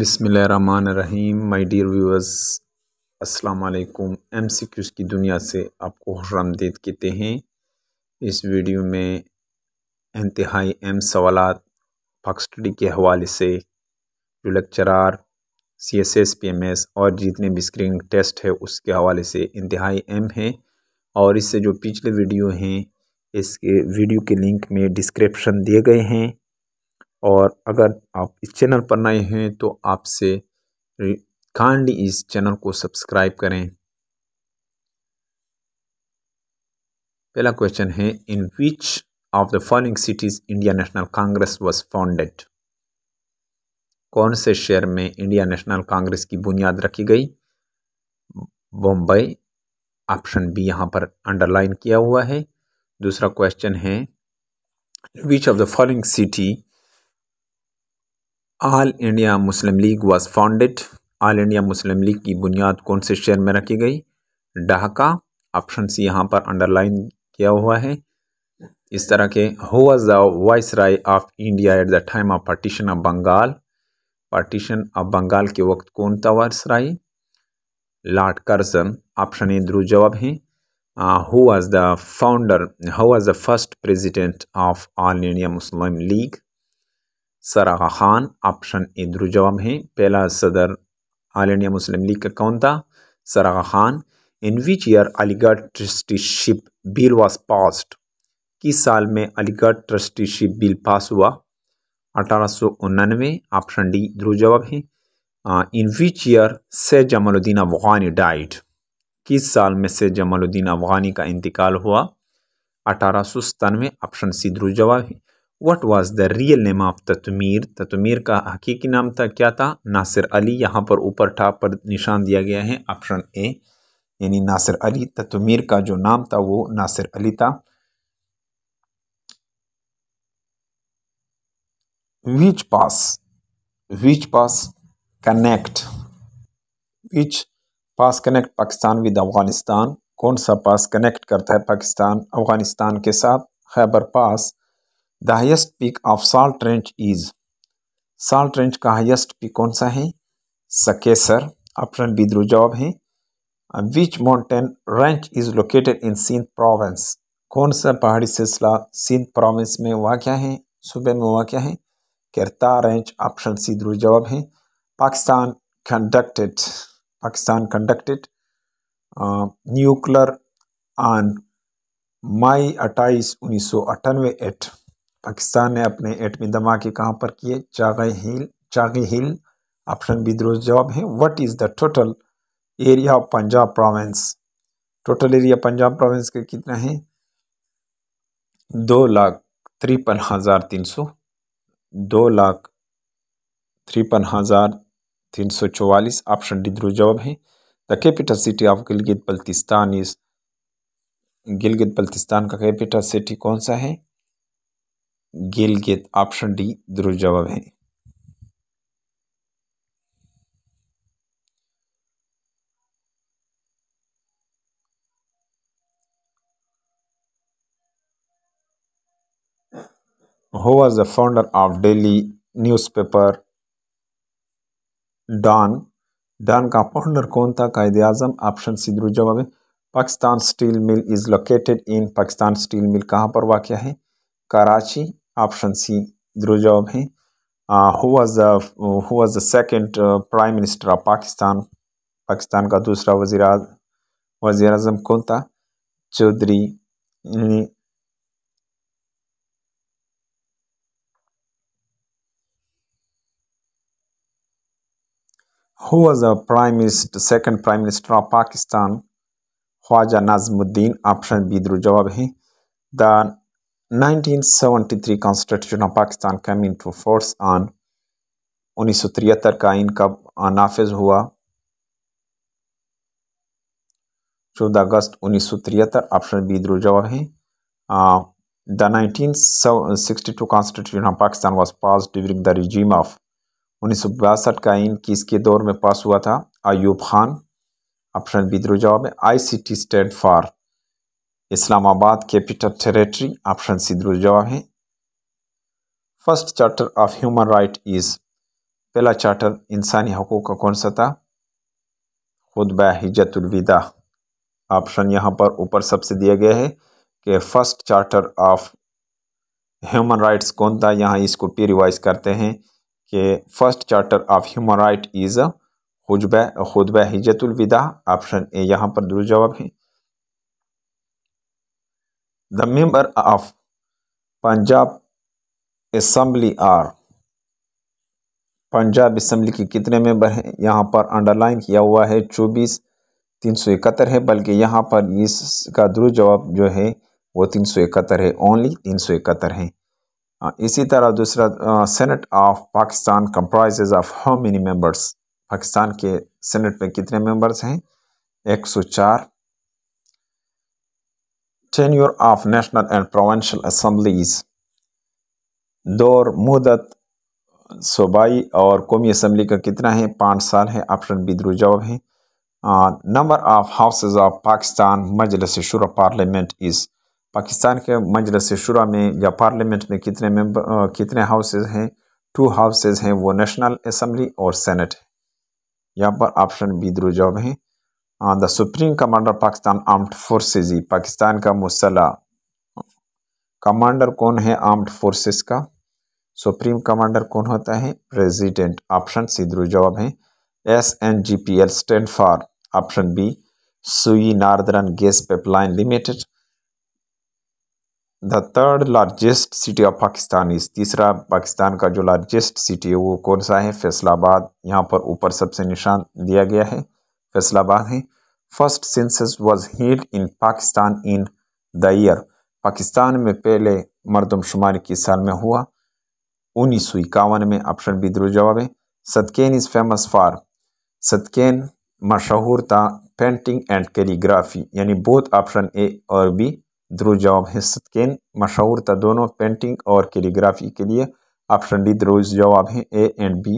बिसमीम my dear viewers असलकुम M MCQs की दुनिया से आपको हरामदेद कहते हैं इस वीडियो में इंतहाई अहम सवाल फक स्टडी के हवाले से जो lecturer C S S P M S और जितने भी स्क्रीनिंग टेस्ट है उसके हवाले से इंतहाई अहम है और इससे जो पिछले वीडियो हैं इसके वीडियो के लिंक में डिस्क्रिप्शन दिए गए हैं और अगर आप इस चैनल पर नए हैं तो आपसे कांडली इस चैनल को सब्सक्राइब करें पहला क्वेश्चन है in which of the following cities India National Congress was founded कौन से शहर में इंडिया नेशनल कांग्रेस की बुनियाद रखी गई बॉम्बई ऑप्शन बी यहाँ पर अंडरलाइन किया हुआ है दूसरा क्वेश्चन है which of the following city All India Muslim League was founded All India Muslim League की बुनियाद कौन से शहर में रखी गई ढाका ऑप्शन सी यहाँ पर अंडरलाइन किया हुआ है इस तरह के हो was the voice Rai of India at the time of partition of Bengal partition of Bengal के वक्त कौन था voice Rai Lord Curzon option A ध्रुव जवाब है who was the founder who was the first president of all India Muslim league सरागा Khan option A ध्रुव जवाब है पहला सदर आल इंडिया मुस्लिम लीग का कौन था सरागा खान इन which year Aligarh trusteeship bill was passed किस साल में अलीगढ़ ट्रस्टीशिप बिल पास हुआ अठारह सौ उन्नानवे ऑप्शन डी ध्रुव जवाब है इन विच ईयर से जमालुद्दीन अफगानी डाइट किस साल में से जमालुद्दीन अफगानी का इंतकाल हुआ अठारह सौ सतानवे ऑप्शन सी ध्रुव जवाब है what was the real name of Tatmir Tatmir का हकीकी नाम था क्या था नासिर अली यहाँ पर ऊपर ठाप पर निशान दिया गया है ऑप्शन ए यानी नासिर अली ततमीर का जो नाम था वो नासिर अली था which pass which pass connect which pass connect Pakistan with Afghanistan कौन सा पास कनेक्ट करता है पाकिस्तान अफगानिस्तान के साथ Khyber pass the highest peak of salt range is salt range का हाइस्ट पीक कौन सा है सकेसर ऑप्शन बी ध्रुव जवाब है which mountain range is located in Sindh province कौन सा पहाड़ी सिलसिला सिंध प्रोविंस में हुआ क्या है सूबे में हुआ क्या है करता रेंच ऑप्शन सी ध्रुव जवाब है Pakistan conducted Pakistan conducted nuclear on May अट्ठाईस उन्नीस सौ अट्ठानवे एट पाकिस्तान ने अपने एटमी धमाके कहाँ पर किए चागे हिल चागे हिल ऑप्शन बी दुरुस्त जवाब है what is the total area of Punjab province total area Punjab province का कितना है दो लाख तिरपन हज़ार तीन सौ दो लाख तिरपन हज़ार तीन सौ चौवालीस ऑप्शन डी दुरुस्त जवाब है the capital city of Gilgit Baltistan is Gilgit Baltistan का कैपिटल सिटी कौन सा है गेत ऑप्शन डी दुरुस्त जवाब है who was the founder of daily newspaper Dawn Dawn का फाउंडर कौन था कायद आजम ऑप्शन सी दुरुस्त जवाब है Pakistan steel mill is located in Pakistan steel mill कहाँ पर वाक़ है कराची ऑप्शन सी दुरुस्त जवाब है who was the second prime minister of Pakistan Pakistan का दूसरा वजीर वजी अजम कौन था Chaudhry who was the prime minister second prime minister of Pakistan Khwaja Nazimuddin option B दुरुस्त जवाब है the 1973 constitution of Pakistan come into force on उन्नीस का आइन कब नाफिज हुआ चौदह अगस्त उन्नीस सौ तिहत्तर ऑप्शन बी द्रो जवाब है the nineteen sixty two constitution of Pakistan was pass during the regime of उन्नीस सौ बयासठ का आइन किसके दौर में पास हुआ था अयूब खान ऑप्शन बी द्रो जवाब है I C T stand for Islamabad capital territory option C दुरुस्त जवाब है first charter of human right is पहला चार्टर इंसानी हकूक़ का कौन सा था खुद हिजतुलविदा ऑप्शन यहाँ पर ऊपर सबसे दिया गया है कि first charter of human rights कौन था यहाँ इसको पी रिवाइज करते हैं कि first charter of human right is खुद खुतब हिजतुलविदा ऑप्शन ए यहाँ पर दुरुस्त जवाब है The member of Punjab Assembly are Punjab assembly के कितने मेंबर हैं यहाँ पर अंडरलाइन किया हुआ है चौबीस तीन सौ इकहत्तर है बल्कि यहाँ पर इसका दुरुस्त जवाब जो है वो तीन सौ इकहत्तर है ओनली तीन सौ इकहत्तर है इसी तरह दूसरा senate of Pakistan comprise of how many members Pakistan के सेनेट में कितने मेंबर्स हैं एक सौ चार tenure of national and provincial assemblies दौर मुदत सूबाई और कौमी असम्बली का कितना है पाँच साल है ऑप्शन बी द्रू जवाब है number of houses of Pakistan Majlis Shura parliament is Pakistan के मजलस शुरा में या पार्लियामेंट में कितने मेंबर कितने हाउसेज हैं टू हाउसेज हैं वो नेशनल असम्बली और सेनेट है यहाँ पर ऑप्शन बी द्रू जवाब है the supreme commander Pakistan armed forces Pakistan का मुसला कमांडर कौन है आर्म्ड फोर्सेस का सुप्रीम कमांडर कौन होता है प्रेसिडेंट ऑप्शन सी ध्रुव जवाब है S N G P L stand for option B Sui northern gas pipeline limited the third largest city of Pakistan is तीसरा पाकिस्तान का जो लार्जेस्ट सिटी है वो कौन सा है फैसलाबाद यहाँ पर ऊपर सबसे निशान दिया गया है फैसलाबाद है first census was held in Pakistan in the year Pakistan में पहले मरदमशुमारी किस साल में हुआ उन्नीस सौ इक्यावन में ऑप्शन बी दुरुस्त जवाब है Sadequain is famous for Sadequain मशहूर था पेंटिंग एंड कैलीग्राफी यानी बोथ ऑप्शन ए और बी ध्रुव जवाब है सदकैन मशहूर था दोनों पेंटिंग और कैलीग्राफी के लिए ऑप्शन डी ध्रुव जवाब है A and B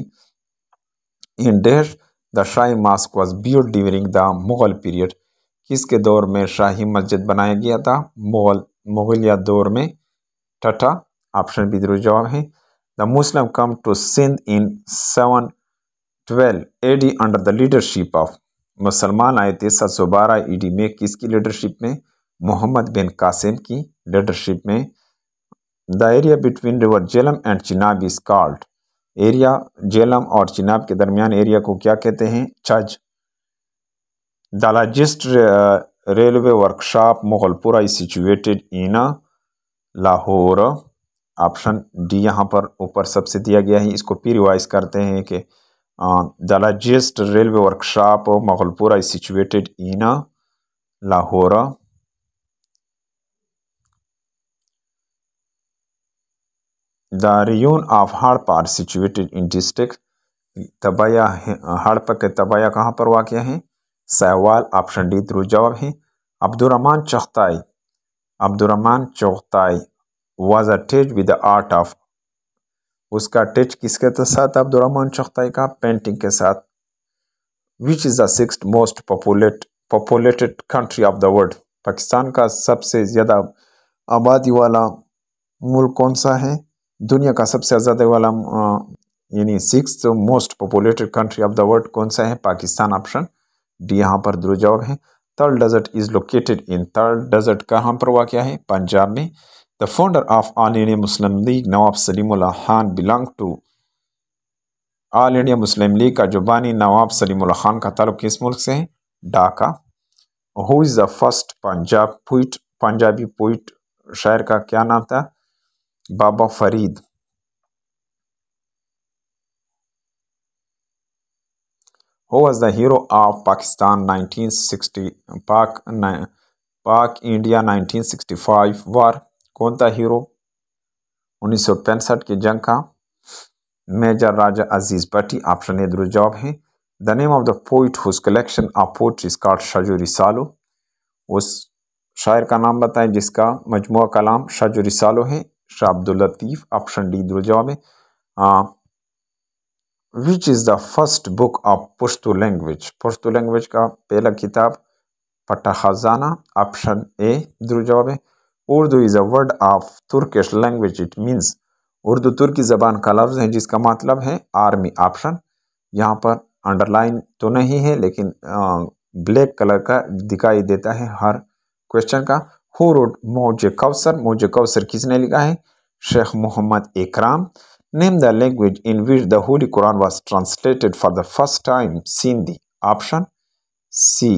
in dash the Shahi mosque was build during the Mughal period किसके दौर में शाही मस्जिद बनाया गया था मुग़ल मुग़लिया दौर में ठठा ऑप्शन बी जरूर जवाब है the Muslim come to Sindh in seven twelve A D under the leadership of मुसलमान आए थे सात सौ बारह ई डी में किसकी लीडरशिप में मोहम्मद बिन कासिम की लीडरशिप में the area between river Jhelum and Chenab is called area Jhelum और चिनाब के दरमियान एरिया को क्या कहते हैं Chaj the largest railway workshop Mughalpura is situated in Lahore option D यहाँ पर ऊपर सबसे दिया गया है इसको पी रिवाइज करते हैं कि the largest railway workshop Mughalpura is situated in Lahore The region of Harpa situated in district तबाया है हड़प के तबाया कहाँ पर वाक़ हैं सहवाल ऑप्शन डी थ्रू जवाब है Abdul Rahman चौखताई Abdul Rahman चौखताई was attach with the art of उसका अटैच किसके तो साथ अब्दुलरमान चौखताई का पेंटिंग के साथ विच is the six most populate populated country of the world Pakistan का सबसे ज़्यादा आबादी वाला मुल्क कौन सा है दुनिया का सबसे ज़्यादा वाला यानी six most populated country of the world कौन सा है पाकिस्तान ऑप्शन डी यहाँ पर ध्रुव जवाब है Thal desert is located in Thal desert कहाँ पर हुआ क्या है पंजाब में the founder of All India Muslim League Nawab Salim Khan belong to All India Muslim League का जो बानी नवाब सलीम खान का ताल्लुक किस मुल्क से है Dhaka who is the first Punjab poet Punjabi poet शायर का क्या नाम था Baba Farid who was the hero of Pakistan 1960 Pak Pak India 1965 वार कौन था हीरो उन्नीस की जंग का major Raja Aziz Bhatti option A दुरुस्त जवाब है the name of the poet whose collection of poetry स्कॉट शजूरी सालो उस शायर का नाम बताएं जिसका मजमू कलाम शजूरी सालो है लतीफ ऑप्शन डी दुर जवाब है which is the first book of Pashto language Pashto language का पहला किताब पट्टा खजाना ऑप्शन ए दुर जवाब है Urdu is a word of Turkish language it means Urdu तुर्की जबान का लफ्ज़ है जिसका मतलब है आर्मी ऑप्शन यहाँ पर अंडरलाइन तो नहीं है लेकिन ब्लैक कलर का दिखाई देता है हर क्वेश्चन का रोड मौज कौसर मौज कौसर किसने लिखा है Sheikh Mohammad Ikram name the language in which the holy Quran was translated for the first time Sindhi option C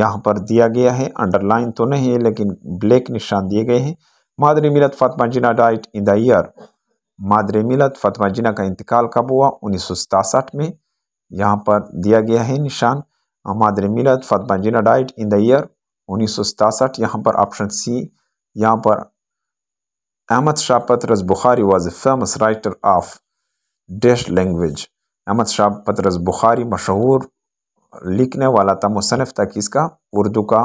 यहाँ पर दिया गया है अंडरलाइन तो नहीं है लेकिन ब्लैक निशान दिए गए हैं मादरी मिलत Fatima Jinnah died in the year मादरी मिलत फातमा जिना का इंतकाल कब हुआ उन्नीस में यहाँ पर दिया गया है निशान मादरी मिलत Fatima Jinnah died in the year उन्नीस सौ सतासठ यहाँ पर ऑप्शन सी यहाँ पर Ahmad Shah Ras Bukhari was a famous writer of dash language Ahmad Shah Ras Bukhari मशहूर लिखने वाला था मुसनफ़ था किसका उर्दू का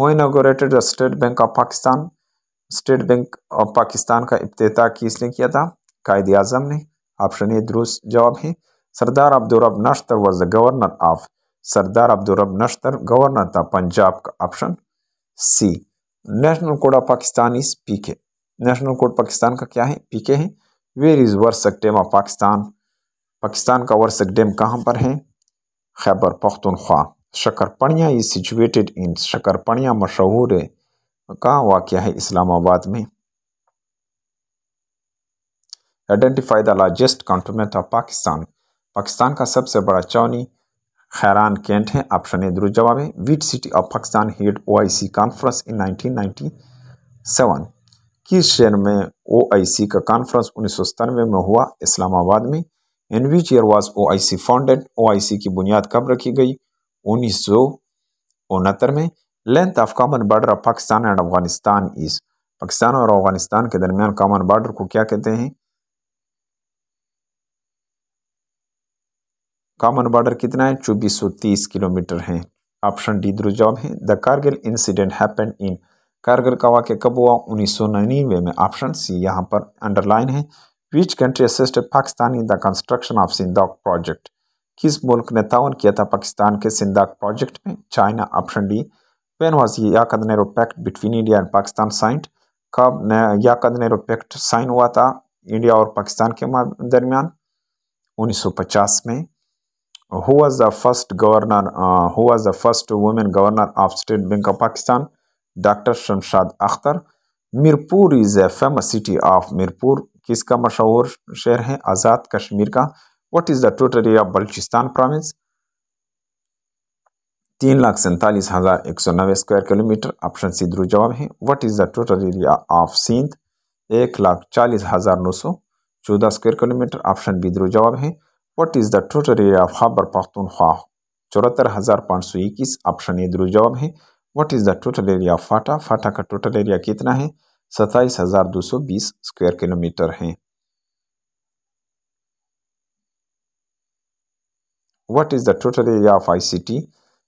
हो inaugurated State Bank of Pakistan State Bank of Pakistan का इब्तः किसने किया था कायद अजम ने ऑप्शन ए दुरुस्त जवाब है Sardar Abdul Rab Nishtar was the governor of Sardar Abdul Rab Nishtar governor था पंजाब का option C national code of Pakistan is P K national code Pakistan का क्या है पी के है where is Warsak dam of Pakistan Pakistan का वर्सक डेम कहाँ पर है Khyber Pakhtunkhwa Shakarparian is situated in Shakarparian मशहूर का वाक़ है इस्लामाबाद में identify the largest cantonment of Pakistan Pakistan का सबसे बड़ा चौनी खैरान कैंट है ऑप्शन ए दुरुस्त जवाब है which city of Pakistan held C conference in 1997 किस शहर में सी का कॉन्फ्रेंस उन्नीस में हुआ इस्लामाबाद में इन which year I C founded सी की बुनियाद कब रखी गई उन्नीस में length of common border of Pakistan and Afghanistan is Pakistan और अफगानिस्तान के दरमियान कॉमन बॉर्डर को क्या कहते हैं कॉमन बॉर्डर कितना है चौबीस सौ तीस किलोमीटर है ऑप्शन डी द्रो जवाब है the Kargil incident happen in Kargil का वाक्य कब हुआ उन्नीस सौ निन्यानवे में ऑप्शन सी यहाँ पर अंडरलाइन है which country assist Pakistan in the construction of Saindak project किस मुल्क ने तावन किया था पाकिस्तान के सिंदाक प्रोजेक्ट में China option D when was Liaquat Nehru pact between India and Pakistan signed कब याकद नेहरू पैक्ट साइन हुआ था इंडिया और पाकिस्तान के दरमियान 1950 में who was the first governor uh, who was the first woman governor of state bank of pakistan dr shamshad akhtar Mirpur is a famous city of Mirpur किसका मशहूर शहर है आज़ाद कश्मीर का what is the total area Balochistan province तीन लाख सैंतालीस हज़ार एक सौ नब्बे स्क्वायर किलोमीटर ऑप्शन सी ध्रुव जवाब है what is the total area of Sindh एक लाख चालीस हज़ार नौ सौ चौदह स्क्वायर किलोमीटर ऑप्शन बी ध्रुव जवाब है what is the total area of Khyber Pakhtunkhwa चौहत्तर हज़ार पाँच सौ इक्कीस ऑप्शन ए दुरुस्त जवाब है what is the total area of FATA FATA का टोटल एरिया कितना है सत्ताईस हज़ार दो सौ बीस स्क्वायर किलोमीटर है what is the total area of I T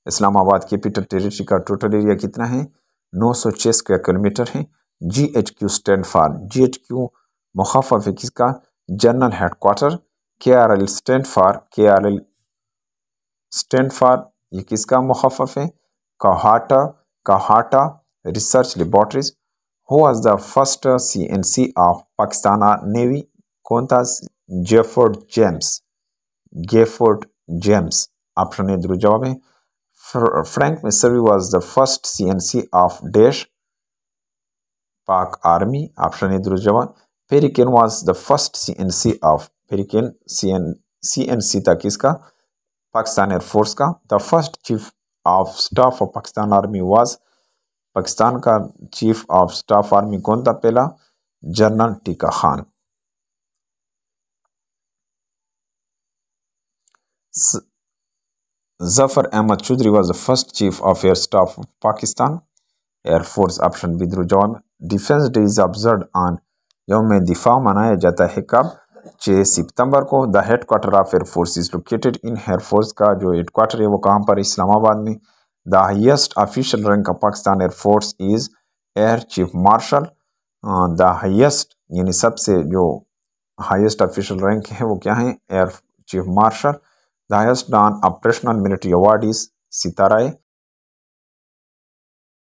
Islamabad capital territory का टोटल एरिया कितना है नौ सौ छः स्क्वायर किलोमीटर है G H Q stand for G H Q मुखाफा का general headquarter K stand for K stand for ये किसका मुखफ़ है Kahata Kahata research Laboratories who was the first C N C of navy कौन था Jefford James Jefford James option A ध्रुव जवाब है Frank Messervy was the first C N C of dash Pak army option A ध्रुव जवाब Perry Keene was the first C N C of फेरिकल C N C N C था किसका Pakistan air force का the first chief of staff of Pakistan army was Pakistan का chief of staff army कौन था पहला general Tikka Khan Zafar Ahmad Chaudhry was the first chief of air staff of Pakistan air force option बिद्रो जॉन defence day is observe on यौम दिफा मनाया जाता है कब छः सितंबर को the headquarter of air force is located in air force का जो हेड क्वार्टर है वो कहाँ पर इस्लामाबाद में the highest official rank of Pakistan air force is air chief marshal the highest यानी सबसे जो हाइस्ट ऑफिशियल रैंक है वो क्या है air chief marshal the highest non operational military award is है